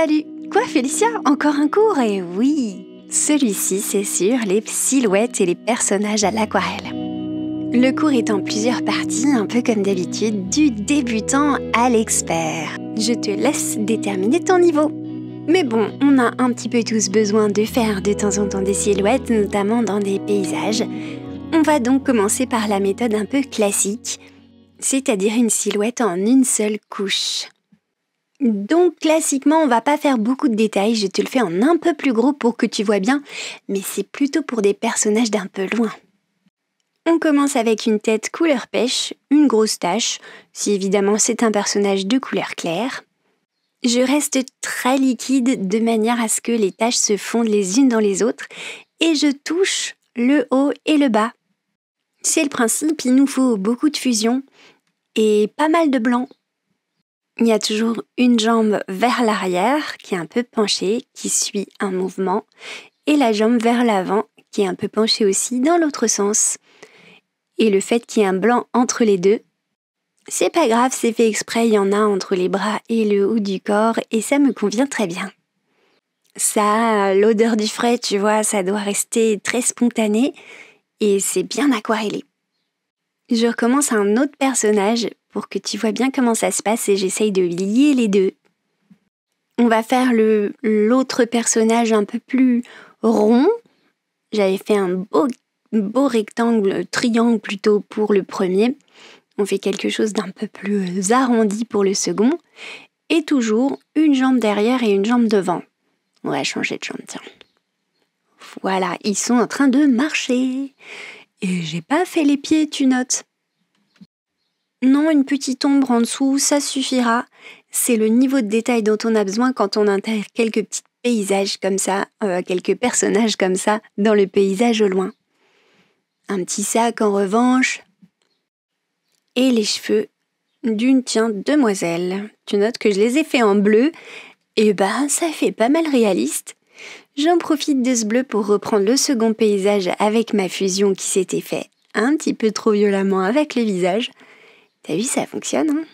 Salut Quoi Félicia Encore un cours Et eh oui Celui-ci, c'est sur les silhouettes et les personnages à l'aquarelle. Le cours est en plusieurs parties, un peu comme d'habitude, du débutant à l'expert. Je te laisse déterminer ton niveau. Mais bon, on a un petit peu tous besoin de faire de temps en temps des silhouettes, notamment dans des paysages. On va donc commencer par la méthode un peu classique, c'est-à-dire une silhouette en une seule couche. Donc classiquement, on va pas faire beaucoup de détails, je te le fais en un peu plus gros pour que tu vois bien, mais c'est plutôt pour des personnages d'un peu loin. On commence avec une tête couleur pêche, une grosse tache, si évidemment c'est un personnage de couleur claire. Je reste très liquide de manière à ce que les taches se fondent les unes dans les autres et je touche le haut et le bas. C'est le principe, il nous faut beaucoup de fusion et pas mal de blanc il y a toujours une jambe vers l'arrière qui est un peu penchée, qui suit un mouvement, et la jambe vers l'avant qui est un peu penchée aussi dans l'autre sens. Et le fait qu'il y ait un blanc entre les deux, c'est pas grave, c'est fait exprès, il y en a entre les bras et le haut du corps, et ça me convient très bien. Ça, l'odeur du frais, tu vois, ça doit rester très spontané, et c'est bien aquarellé. Je recommence un autre personnage pour que tu vois bien comment ça se passe et j'essaye de lier les deux. On va faire le l'autre personnage un peu plus rond. J'avais fait un beau, beau rectangle, triangle plutôt pour le premier. On fait quelque chose d'un peu plus arrondi pour le second. Et toujours une jambe derrière et une jambe devant. On va changer de jambe, Voilà, ils sont en train de marcher. Et j'ai pas fait les pieds, tu notes. Non, une petite ombre en dessous, ça suffira. C'est le niveau de détail dont on a besoin quand on intègre quelques petits paysages comme ça, euh, quelques personnages comme ça, dans le paysage au loin. Un petit sac en revanche. Et les cheveux d'une tiens demoiselle. Tu notes que je les ai faits en bleu. Et eh ben, ça fait pas mal réaliste. J'en profite de ce bleu pour reprendre le second paysage avec ma fusion qui s'était fait un petit peu trop violemment avec les visages. T'as oui, ça fonctionne, hein.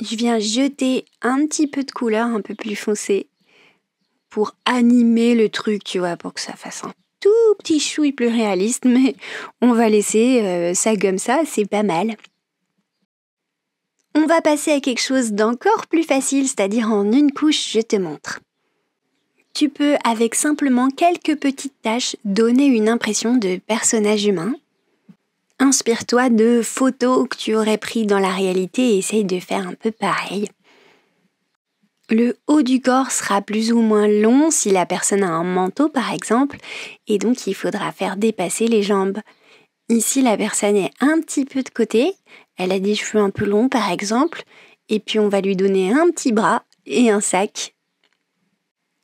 Je viens jeter un petit peu de couleur un peu plus foncée pour animer le truc, tu vois, pour que ça fasse un tout petit chouille plus réaliste, mais on va laisser euh, ça comme ça, c'est pas mal. On va passer à quelque chose d'encore plus facile, c'est-à-dire en une couche, je te montre. Tu peux, avec simplement quelques petites tâches, donner une impression de personnage humain inspire-toi de photos que tu aurais prises dans la réalité et essaye de faire un peu pareil. Le haut du corps sera plus ou moins long si la personne a un manteau par exemple, et donc il faudra faire dépasser les jambes. Ici, la personne est un petit peu de côté, elle a des cheveux un peu longs par exemple, et puis on va lui donner un petit bras et un sac.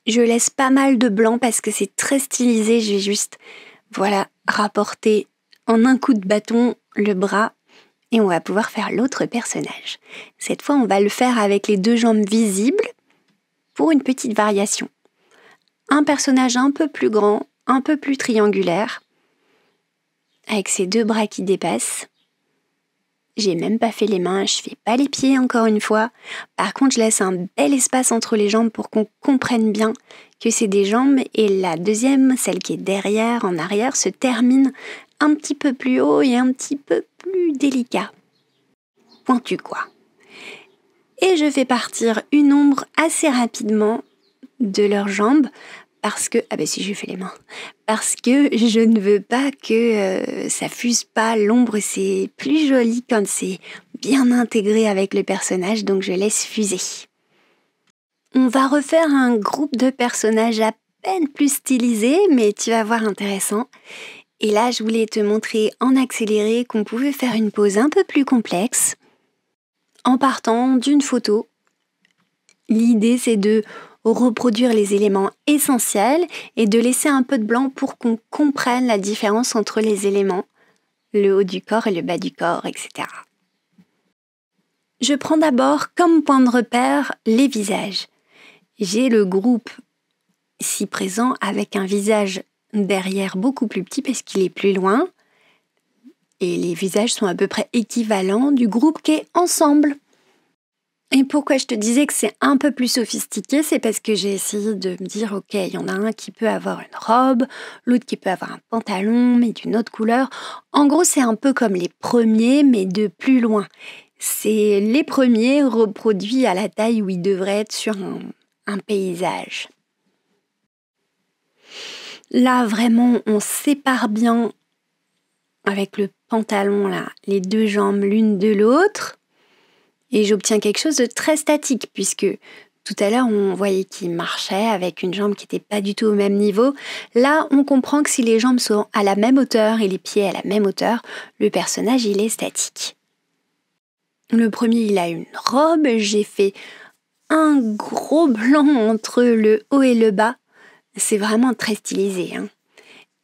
Je laisse pas mal de blanc parce que c'est très stylisé, j'ai juste, voilà, rapporté en un coup de bâton le bras et on va pouvoir faire l'autre personnage. Cette fois, on va le faire avec les deux jambes visibles pour une petite variation. Un personnage un peu plus grand, un peu plus triangulaire, avec ses deux bras qui dépassent. J'ai même pas fait les mains, je fais pas les pieds encore une fois. Par contre, je laisse un bel espace entre les jambes pour qu'on comprenne bien que c'est des jambes et la deuxième, celle qui est derrière, en arrière, se termine un petit peu plus haut et un petit peu plus délicat. Pointu quoi. Et je fais partir une ombre assez rapidement de leurs jambes parce que ah ben si je fais les mains parce que je ne veux pas que euh, ça fuse pas l'ombre c'est plus joli quand c'est bien intégré avec le personnage donc je laisse fuser. On va refaire un groupe de personnages à peine plus stylisés mais tu vas voir intéressant et là, je voulais te montrer en accéléré qu'on pouvait faire une pose un peu plus complexe en partant d'une photo. L'idée, c'est de reproduire les éléments essentiels et de laisser un peu de blanc pour qu'on comprenne la différence entre les éléments, le haut du corps et le bas du corps, etc. Je prends d'abord comme point de repère les visages. J'ai le groupe si présent avec un visage derrière beaucoup plus petit parce qu'il est plus loin. Et les visages sont à peu près équivalents du groupe qui est ensemble. Et pourquoi je te disais que c'est un peu plus sophistiqué, c'est parce que j'ai essayé de me dire, ok, il y en a un qui peut avoir une robe, l'autre qui peut avoir un pantalon, mais d'une autre couleur. En gros, c'est un peu comme les premiers, mais de plus loin. C'est les premiers reproduits à la taille où ils devraient être sur un, un paysage. Là, vraiment, on sépare bien avec le pantalon, là, les deux jambes l'une de l'autre. Et j'obtiens quelque chose de très statique, puisque tout à l'heure, on voyait qu'il marchait avec une jambe qui n'était pas du tout au même niveau. Là, on comprend que si les jambes sont à la même hauteur et les pieds à la même hauteur, le personnage, il est statique. Le premier, il a une robe. J'ai fait un gros blanc entre le haut et le bas c'est vraiment très stylisé. Hein.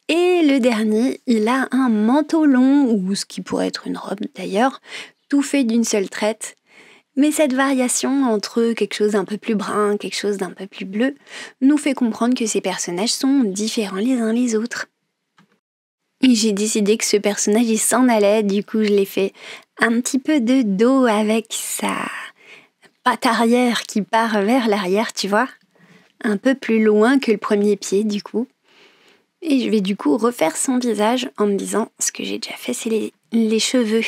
Et le dernier, il a un manteau long, ou ce qui pourrait être une robe d'ailleurs, tout fait d'une seule traite. Mais cette variation entre quelque chose d'un peu plus brun, quelque chose d'un peu plus bleu, nous fait comprendre que ces personnages sont différents les uns les autres. j'ai décidé que ce personnage il s'en allait, du coup je l'ai fait un petit peu de dos avec sa patte arrière qui part vers l'arrière, tu vois un peu plus loin que le premier pied du coup. Et je vais du coup refaire son visage en me disant ce que j'ai déjà fait, c'est les, cheveux.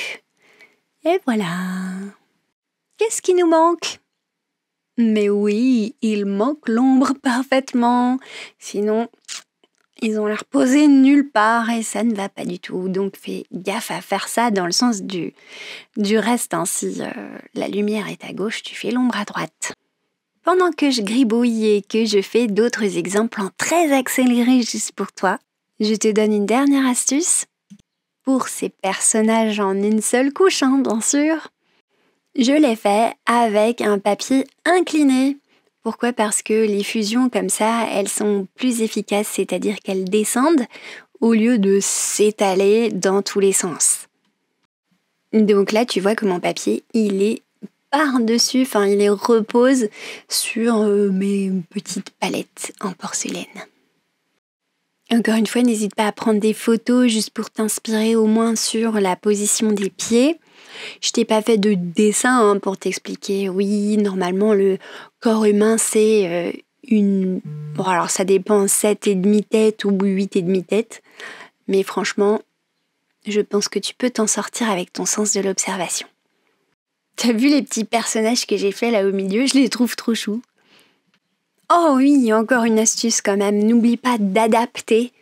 Et voilà. Qu'est-ce qui nous manque Mais oui, il manque l'ombre parfaitement. Sinon, ils ont l'air posés nulle part et ça ne va pas du tout. Donc fais gaffe à faire ça dans le sens du, du reste. Hein. Si euh, la lumière est à gauche, tu fais l'ombre à droite pendant que je gribouille et que je fais d'autres exemples en très accéléré juste pour toi, je te donne une dernière astuce pour ces personnages en une seule couche, hein, bien sûr. Je l'ai fait avec un papier incliné. Pourquoi Parce que les fusions comme ça, elles sont plus efficaces, c'est-à-dire qu'elles descendent au lieu de s'étaler dans tous les sens. Donc là, tu vois que mon papier, il est par-dessus, enfin il les repose sur euh, mes petites palettes en porcelaine. Encore une fois, n'hésite pas à prendre des photos juste pour t'inspirer au moins sur la position des pieds. Je t'ai pas fait de dessin hein, pour t'expliquer. Oui, normalement le corps humain c'est euh, une bon alors ça dépend 7 et demi tête ou 8 et demi tête. Mais franchement, je pense que tu peux t'en sortir avec ton sens de l'observation. T'as vu les petits personnages que j'ai faits là au milieu Je les trouve trop choux. Oh oui, encore une astuce quand même. N'oublie pas d'adapter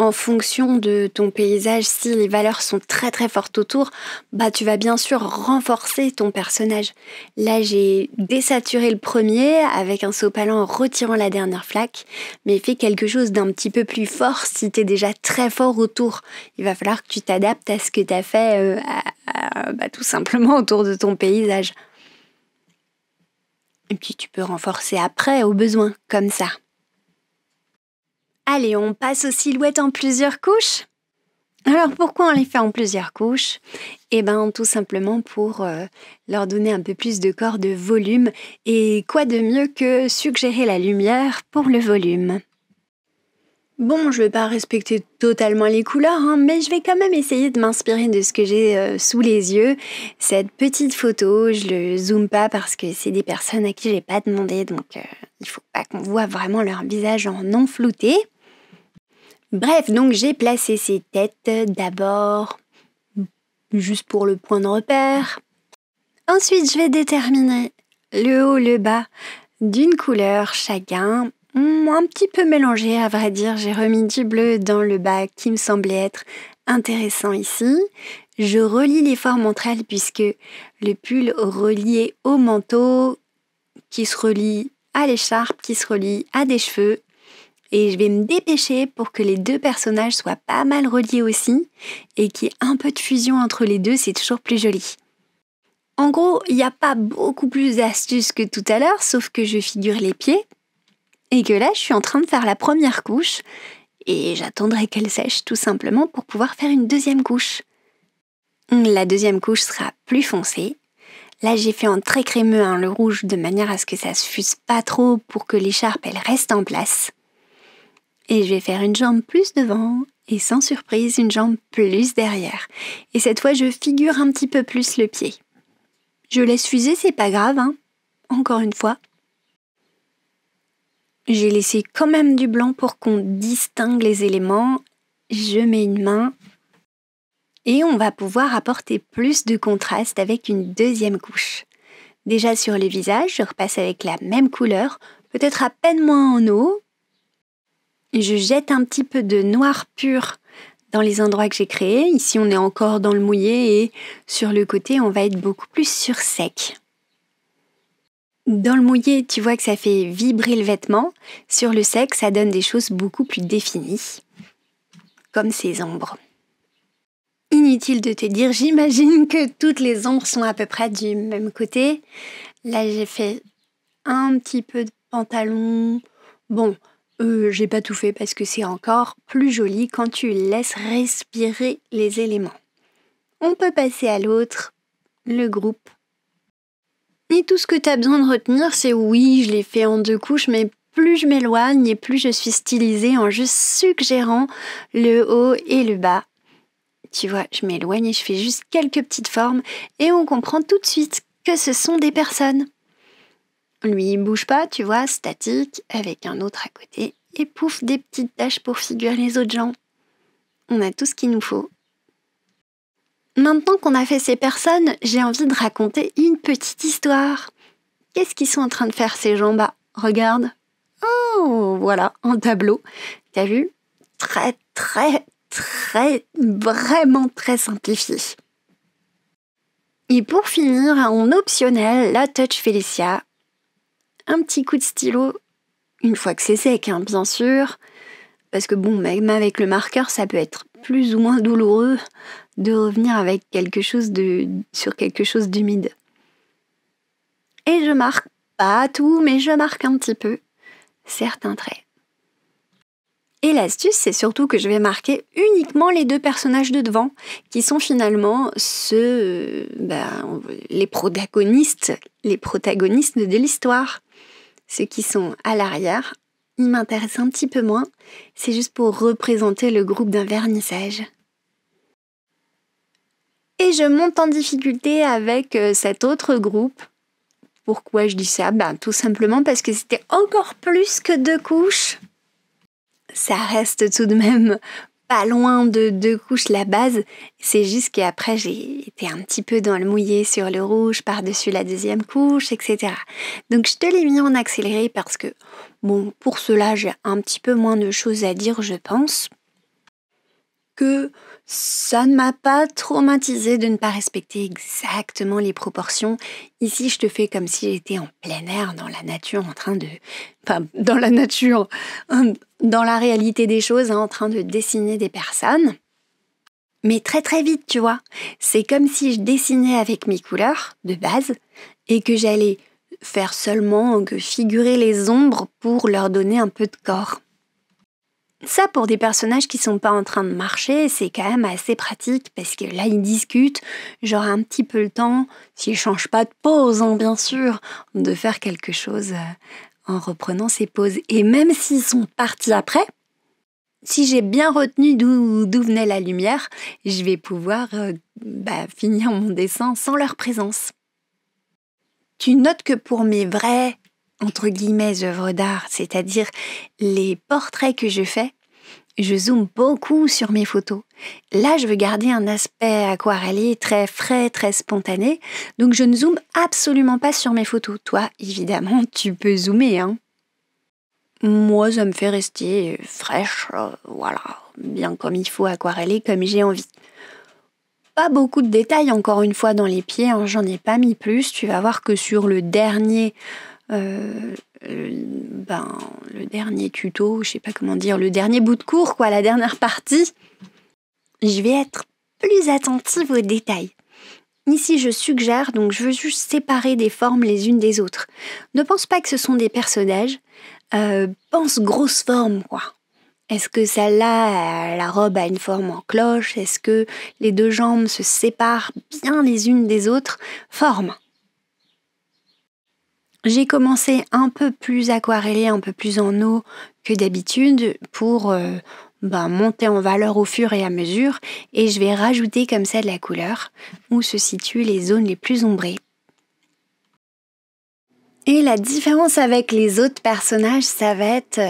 en fonction de ton paysage, si les valeurs sont très très fortes autour, bah tu vas bien sûr renforcer ton personnage. Là, j'ai désaturé le premier avec un sopalin en retirant la dernière flaque, mais fais quelque chose d'un petit peu plus fort si tu es déjà très fort autour. Il va falloir que tu t'adaptes à ce que tu as fait euh, bah, tout simplement autour de ton paysage. Et puis tu peux renforcer après au besoin, comme ça. Allez, on passe aux silhouettes en plusieurs couches. Alors pourquoi on les fait en plusieurs couches Eh bien tout simplement pour euh, leur donner un peu plus de corps de volume et quoi de mieux que suggérer la lumière pour le volume. Bon, je vais pas respecter totalement les couleurs, hein, mais je vais quand même essayer de m'inspirer de ce que j'ai euh, sous les yeux. Cette petite photo, je le zoome pas parce que c'est des personnes à qui j'ai pas demandé, donc il euh, il faut pas qu'on voit vraiment leur visage en non flouté. Bref, donc j'ai placé ces têtes d'abord juste pour le point de repère. Ensuite, je vais déterminer le haut, le bas d'une couleur chacun Mm, un petit peu mélangé à vrai dire, j'ai remis du bleu dans le bac qui me semblait être intéressant ici. Je relie les formes entre elles puisque le pull relié au manteau qui se relie à l'écharpe qui se relie à des cheveux. Et je vais me dépêcher pour que les deux personnages soient pas mal reliés aussi et qu'il y ait un peu de fusion entre les deux, c'est toujours plus joli. En gros, il n'y a pas beaucoup plus d'astuces que tout à l'heure, sauf que je figure les pieds et que là je suis en train de faire la première couche et j'attendrai qu'elle sèche tout simplement pour pouvoir faire une deuxième couche. La deuxième couche sera plus foncée. Là j'ai fait un très crémeux le rouge de manière à ce que ça se fuse pas trop pour que l'écharpe elle reste en place. Et je vais faire une jambe plus devant et sans surprise une jambe plus derrière. Et cette fois je figure un petit peu plus le pied. Je laisse fuser, c'est pas grave, hein. Encore une fois, j'ai laissé quand même du blanc pour qu'on distingue les éléments. Je mets une main. Et on va pouvoir apporter plus de contraste avec une deuxième couche. Déjà sur le visage, je repasse avec la même couleur, peut-être à peine moins en eau. Je jette un petit peu de noir pur dans les endroits que j'ai créés. Ici, on est encore dans le mouillé et sur le côté, on va être beaucoup plus sur sec. Dans le mouillé, tu vois que ça fait vibrer le vêtement. Sur le sec, ça donne des choses beaucoup plus définies, comme ces ombres. Inutile de te dire, j'imagine que toutes les ombres sont à peu près du même côté. Là, j'ai fait un petit peu de pantalon. Bon, euh, j'ai pas tout fait parce que c'est encore plus joli quand tu laisses respirer les éléments. On peut passer à l'autre, le groupe et tout ce que tu as besoin de retenir, c'est oui, je l'ai fait en deux couches, mais plus je m'éloigne et plus je suis stylisée en juste suggérant le haut et le bas. Tu vois, je m'éloigne et je fais juste quelques petites formes et on comprend tout de suite que ce sont des personnes. Lui, il bouge pas, tu vois, statique, avec un autre à côté, et pouf, des petites taches pour figurer les autres gens. On a tout ce qu'il nous faut Maintenant qu'on a fait ces personnes, j'ai envie de raconter une petite histoire. Qu'est-ce qu'ils sont en train de faire ces gens bas Regarde. Oh, voilà, un tableau. T'as vu Très, très, très, vraiment très simplifié. Et pour finir, en optionnel, la touch Felicia. Un petit coup de stylo, une fois que c'est sec, hein, bien sûr. Parce que bon, même avec le marqueur, ça peut être plus ou moins douloureux de revenir avec quelque chose de, sur quelque chose d'humide. Et je marque pas tout, mais je marque un petit peu certains traits. Et l'astuce, c'est surtout que je vais marquer uniquement les deux personnages de devant, qui sont finalement ceux, ben, les protagonistes, les protagonistes de l'histoire. Ceux qui sont à l'arrière, ils m'intéressent un petit peu moins. C'est juste pour représenter le groupe d'un vernissage. Et je monte en difficulté avec euh, cet autre groupe. Pourquoi je dis ça ben, Tout simplement parce que c'était encore plus que deux couches. Ça reste tout de même pas loin de deux couches la base. C'est juste qu'après, j'ai été un petit peu dans le mouillé sur le rouge, par-dessus la deuxième couche, etc. Donc je te l'ai mis en accéléré parce que, bon, pour cela, j'ai un petit peu moins de choses à dire, je pense que ça ne m'a pas traumatisé de ne pas respecter exactement les proportions. Ici, je te fais comme si j'étais en plein air, dans la nature, en train de... Enfin, dans la nature, hein, dans la réalité des choses, hein, en train de dessiner des personnes. Mais très très vite, tu vois. C'est comme si je dessinais avec mes couleurs de base et que j'allais faire seulement que figurer les ombres pour leur donner un peu de corps. Ça, pour des personnages qui sont pas en train de marcher, c'est quand même assez pratique parce que là, ils discutent, j'aurai un petit peu le temps, s'ils changent pas de pose, hein, bien sûr, de faire quelque chose euh, en reprenant ces poses. Et même s'ils sont partis après, si j'ai bien retenu d'où venait la lumière, je vais pouvoir euh, bah, finir mon dessin sans leur présence. Tu notes que pour mes vrais entre guillemets œuvres d'art, c'est-à-dire les portraits que je fais, je zoome beaucoup sur mes photos. Là, je veux garder un aspect aquarellé, très frais, très spontané, donc je ne zoome absolument pas sur mes photos. Toi, évidemment, tu peux zoomer, hein. Moi, ça me fait rester fraîche, euh, voilà, bien comme il faut, aquareller, comme j'ai envie. Pas beaucoup de détails, encore une fois, dans les pieds, hein, j'en ai pas mis plus. Tu vas voir que sur le dernier euh, ben, le dernier tuto, je sais pas comment dire, le dernier bout de cours, quoi, la dernière partie, je vais être plus attentive aux détails. Ici, je suggère, donc je veux juste séparer des formes les unes des autres. Ne pense pas que ce sont des personnages, euh, pense grosse forme, quoi. Est-ce que celle-là, la robe a une forme en cloche Est-ce que les deux jambes se séparent bien les unes des autres Forme j'ai commencé un peu plus aquarellé, un peu plus en eau que d'habitude pour euh, bah, monter en valeur au fur et à mesure et je vais rajouter comme ça de la couleur où se situent les zones les plus ombrées. Et la différence avec les autres personnages, ça va être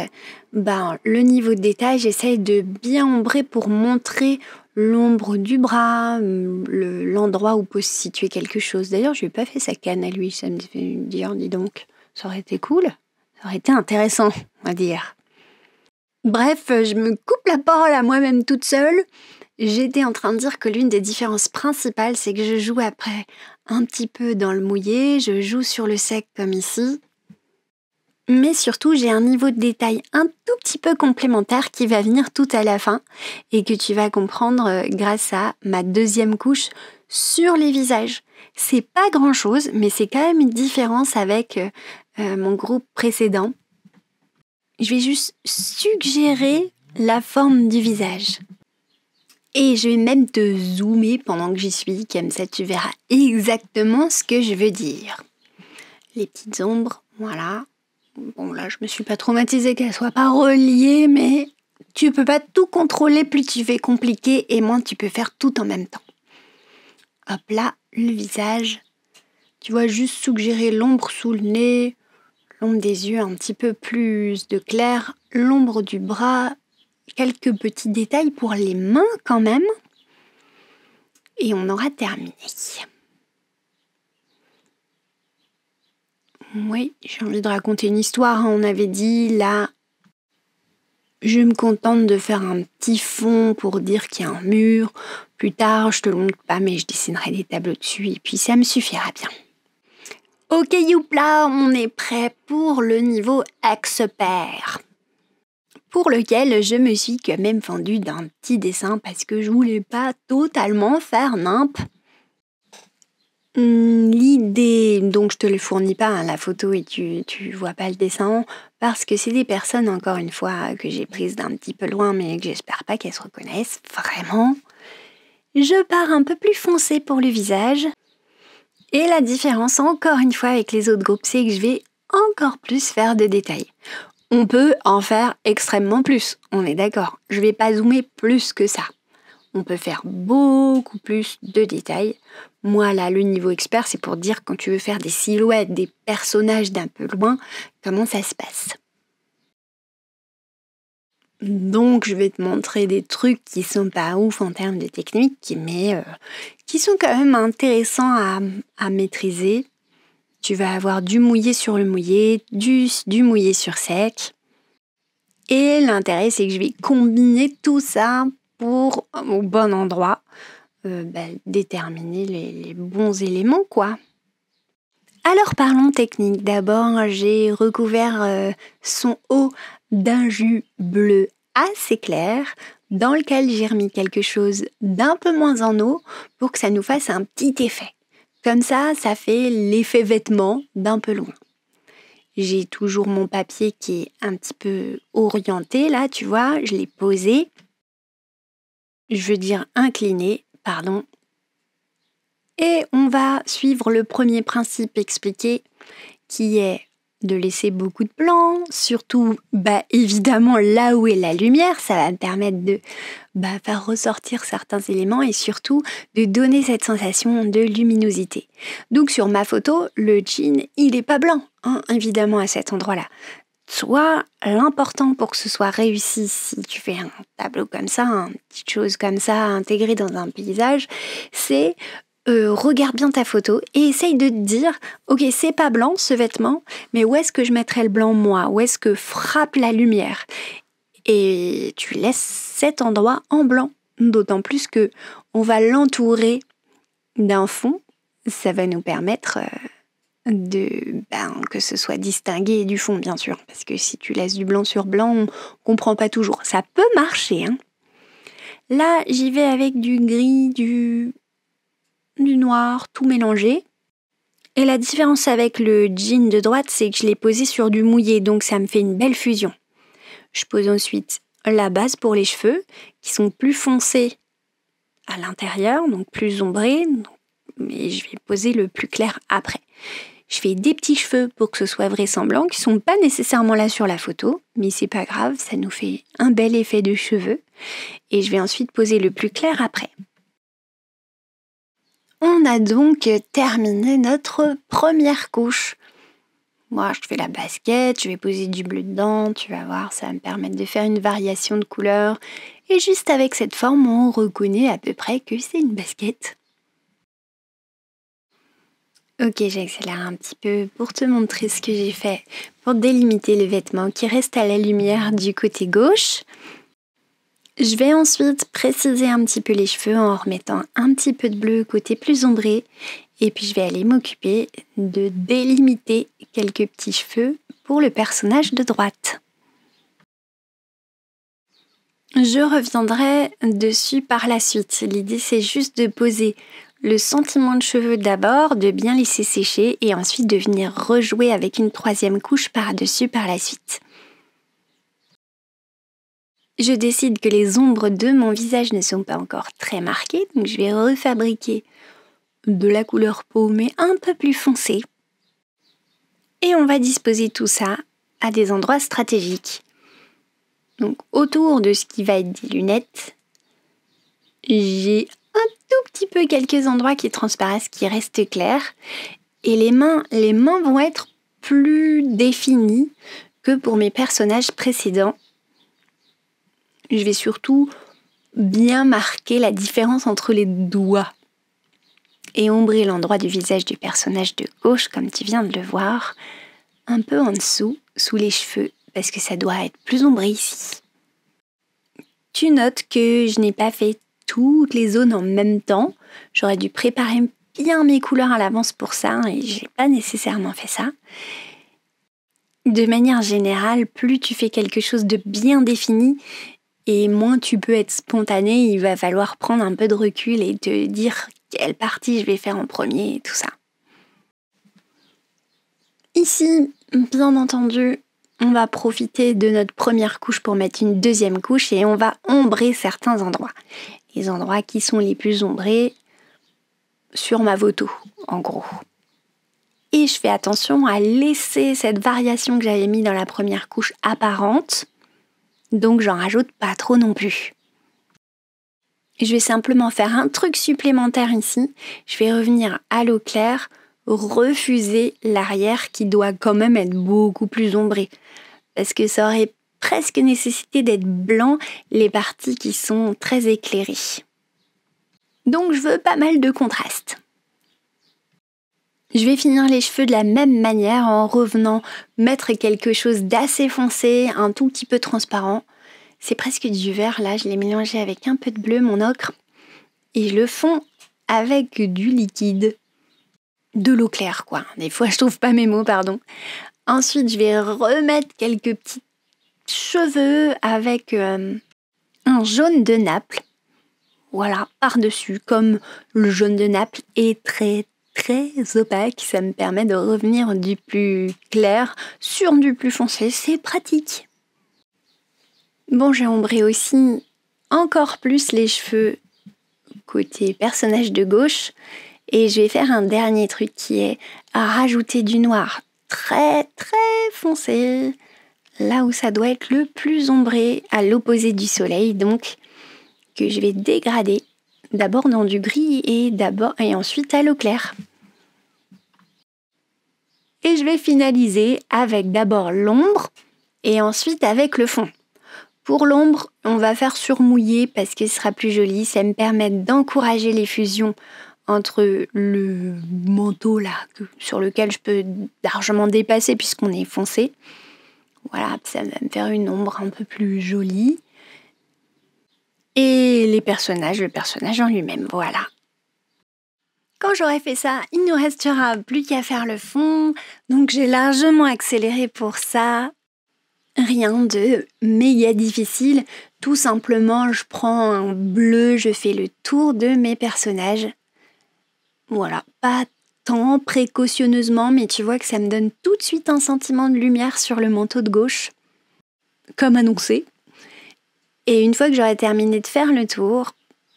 ben, le niveau de détail. J'essaye de bien ombrer pour montrer l'ombre du bras, mm, l'endroit où peut se situer quelque chose. D'ailleurs, je n'ai pas fait sa canne à lui, ça me fait dire, dis donc, ça aurait été cool, ça aurait été intéressant, on va dire. Bref, je me coupe la parole à moi-même toute seule. J'étais en train de dire que l'une des différences principales, c'est que je joue après un petit peu dans le mouillé, je joue sur le sec comme ici, mais surtout, j'ai un niveau de détail un tout petit peu complémentaire qui va venir tout à la fin et que tu vas comprendre euh, grâce à ma deuxième couche sur les visages. C'est pas grand chose, mais c'est quand même une différence avec euh, euh, mon groupe précédent. Je vais juste suggérer la forme du visage. Et je vais même te zoomer pendant que j'y suis, comme ça tu verras exactement ce que je veux dire. Les petites ombres, voilà. Bon, là, je me suis pas traumatisée qu'elle soit pas reliée, mais tu peux pas tout contrôler, plus tu fais compliqué et moins tu peux faire tout en même temps. Hop là, le visage. Tu vois juste suggérer l'ombre sous le nez, l'ombre des yeux un petit peu plus de clair, l'ombre du bras, quelques petits détails pour les mains quand même. Et on aura terminé. Oui, j'ai envie de raconter une histoire. Hein. On avait dit là, je me contente de faire un petit fond pour dire qu'il y a un mur. Plus tard, je te le montre pas, mais je dessinerai des tableaux dessus et puis ça me suffira bien. Ok, youpla, on est prêt pour le niveau expert, Pour lequel je me suis quand même vendue d'un petit dessin parce que je voulais pas totalement faire nimp. Hum, l'idée, donc je te le fournis pas, hein, la photo et tu, tu vois pas le dessin, parce que c'est des personnes, encore une fois, que j'ai prises d'un petit peu loin, mais que j'espère pas qu'elles se reconnaissent vraiment. Je pars un peu plus foncé pour le visage. Et la différence, encore une fois, avec les autres groupes, c'est que je vais encore plus faire de détails. On peut en faire extrêmement plus, on est d'accord. Je vais pas zoomer plus que ça on peut faire beaucoup plus de détails. Moi, là, le niveau expert, c'est pour dire quand tu veux faire des silhouettes, des personnages d'un peu loin, comment ça se passe. Donc, je vais te montrer des trucs qui sont pas ouf en termes de technique, mais euh, qui sont quand même intéressants à, maîtriser. Tu vas avoir du mouillé sur le mouillé, du, du mouillé sur sec. Et l'intérêt, c'est que je vais combiner tout ça pour, euh, au bon endroit, euh, bah, déterminer les, bons éléments, quoi. Alors parlons technique. D'abord, j'ai recouvert euh, son haut d'un jus bleu assez clair dans lequel j'ai remis quelque chose d'un peu moins en eau pour que ça nous fasse un petit effet. Comme ça, ça fait l'effet vêtement d'un peu loin. J'ai toujours mon papier qui est un petit peu orienté là, tu vois, je l'ai posé je veux dire incliné, pardon. Et on va suivre le premier principe expliqué qui est de laisser beaucoup de blanc. surtout bah, évidemment là où est la lumière, ça va me permettre de bah, faire ressortir certains éléments et surtout de donner cette sensation de luminosité. Donc sur ma photo, le jean, il n'est pas blanc, hein, évidemment à cet endroit-là. Soit l'important pour que ce soit réussi, si tu fais un tableau comme ça, une petite chose comme ça intégrée dans un paysage, c'est euh, regarde bien ta photo et essaye de te dire, ok, c'est pas blanc ce vêtement, mais où est-ce que je mettrais le blanc moi Où est-ce que frappe la lumière Et tu laisses cet endroit en blanc, d'autant plus que on va l'entourer d'un fond, ça va nous permettre euh, de ben, que ce soit distingué du fond, bien sûr, parce que si tu laisses du blanc sur blanc, on comprend pas toujours. Ça peut marcher. Hein. Là, j'y vais avec du gris, du du noir, tout mélangé. Et la différence avec le jean de droite, c'est que je l'ai posé sur du mouillé, donc ça me fait une belle fusion. Je pose ensuite la base pour les cheveux, qui sont plus foncés à l'intérieur, donc plus ombrés, mais je vais poser le plus clair après. Je fais des petits cheveux pour que ce soit vraisemblant, qui sont pas nécessairement là sur la photo, mais c'est pas grave, ça nous fait un bel effet de cheveux. Et je vais ensuite poser le plus clair après. On a donc terminé notre première couche. Moi, je fais la basket, je vais poser du bleu dedans, tu vas voir, ça va me permettre de faire une variation de couleur. Et juste avec cette forme, on reconnaît à peu près que c'est une basket. Ok, j'accélère un petit peu pour te montrer ce que j'ai fait pour délimiter le vêtement qui reste à la lumière du côté gauche. Je vais ensuite préciser un petit peu les cheveux en remettant un petit peu de bleu côté plus ombré et puis je vais aller m'occuper de délimiter quelques petits cheveux pour le personnage de droite. Je reviendrai dessus par la suite. L'idée c'est juste de poser le sentiment de cheveux d'abord, de bien laisser sécher et ensuite de venir rejouer avec une troisième couche par-dessus par la suite. Je décide que les ombres de mon visage ne sont pas encore très marquées, donc je vais refabriquer de la couleur peau mais un peu plus foncée. Et on va disposer tout ça à des endroits stratégiques. Donc autour de ce qui va être des lunettes, j'ai un tout petit peu quelques endroits qui transparaissent, qui restent clairs. Et les mains, les mains vont être plus définies que pour mes personnages précédents. Je vais surtout bien marquer la différence entre les doigts et ombrer l'endroit du visage du personnage de gauche, comme tu viens de le voir, un peu en dessous, sous les cheveux, parce que ça doit être plus ombré ici. Tu notes que je n'ai pas fait toutes les zones en même temps. J'aurais dû préparer bien mes couleurs à l'avance pour ça hein, et j'ai pas nécessairement fait ça. De manière générale, plus tu fais quelque chose de bien défini et moins tu peux être spontané, il va falloir prendre un peu de recul et te dire quelle partie je vais faire en premier et tout ça. Ici, bien entendu, on va profiter de notre première couche pour mettre une deuxième couche et on va ombrer certains endroits les endroits qui sont les plus ombrés sur ma photo en gros. Et je fais attention à laisser cette variation que j'avais mis dans la première couche apparente, donc j'en rajoute pas trop non plus. Je vais simplement faire un truc supplémentaire ici, je vais revenir à l'eau claire, refuser l'arrière qui doit quand même être beaucoup plus ombré, parce que ça aurait presque nécessité d'être blanc les parties qui sont très éclairées. Donc je veux pas mal de contraste. Je vais finir les cheveux de la même manière en revenant mettre quelque chose d'assez foncé, un tout petit peu transparent. C'est presque du vert là, je l'ai mélangé avec un peu de bleu, mon ocre. Et je le fonds avec du liquide. De l'eau claire quoi, des fois je trouve pas mes mots, pardon. Ensuite je vais remettre quelques petites cheveux avec euh, un jaune de Naples. Voilà, par-dessus, comme le jaune de Naples est très très opaque, ça me permet de revenir du plus clair sur du plus foncé, c'est pratique. Bon, j'ai ombré aussi encore plus les cheveux côté personnage de gauche et je vais faire un dernier truc qui est à rajouter du noir très très foncé là où ça doit être le plus ombré, à l'opposé du soleil, donc que je vais dégrader d'abord dans du gris et d'abord et ensuite à l'eau claire. Et je vais finaliser avec d'abord l'ombre et ensuite avec le fond. Pour l'ombre, on va faire surmouiller parce que ce sera plus joli, ça me permet d'encourager les fusions entre le manteau là sur lequel je peux largement dépasser puisqu'on est foncé voilà, ça va me faire une ombre un peu plus jolie. Et les personnages, le personnage en lui-même, voilà. Quand j'aurai fait ça, il ne restera plus qu'à faire le fond, donc j'ai largement accéléré pour ça. Rien de méga difficile, tout simplement je prends un bleu, je fais le tour de mes personnages. Voilà, pas temps, précautionneusement, mais tu vois que ça me donne tout de suite un sentiment de lumière sur le manteau de gauche, comme annoncé. Et une fois que j'aurai terminé de faire le tour,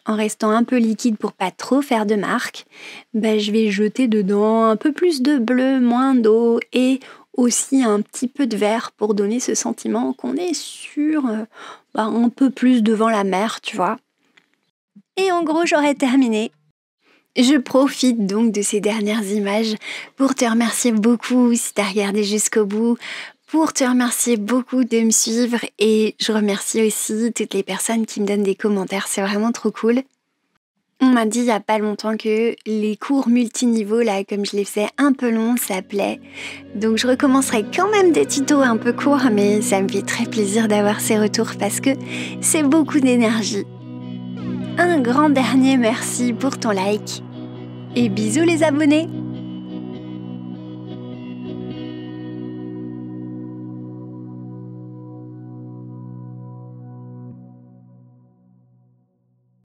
en restant un peu liquide pour pas trop faire de marque, bah, je vais jeter dedans un peu plus de bleu, moins d'eau et aussi un petit peu de vert pour donner ce sentiment qu'on est sur euh, bah, un peu plus devant la mer, tu vois. Et en gros, j'aurai terminé je profite donc de ces dernières images pour te remercier beaucoup si tu as regardé jusqu'au bout, pour te remercier beaucoup de me suivre et je remercie aussi toutes les personnes qui me donnent des commentaires, c'est vraiment trop cool. On m'a dit il n'y a pas longtemps que les cours multiniveaux, là, comme je les faisais un peu longs, ça plaît. Donc je recommencerai quand même des tutos un peu courts, mais ça me fait très plaisir d'avoir ces retours parce que c'est beaucoup d'énergie un grand dernier merci pour ton like. Et bisous les abonnés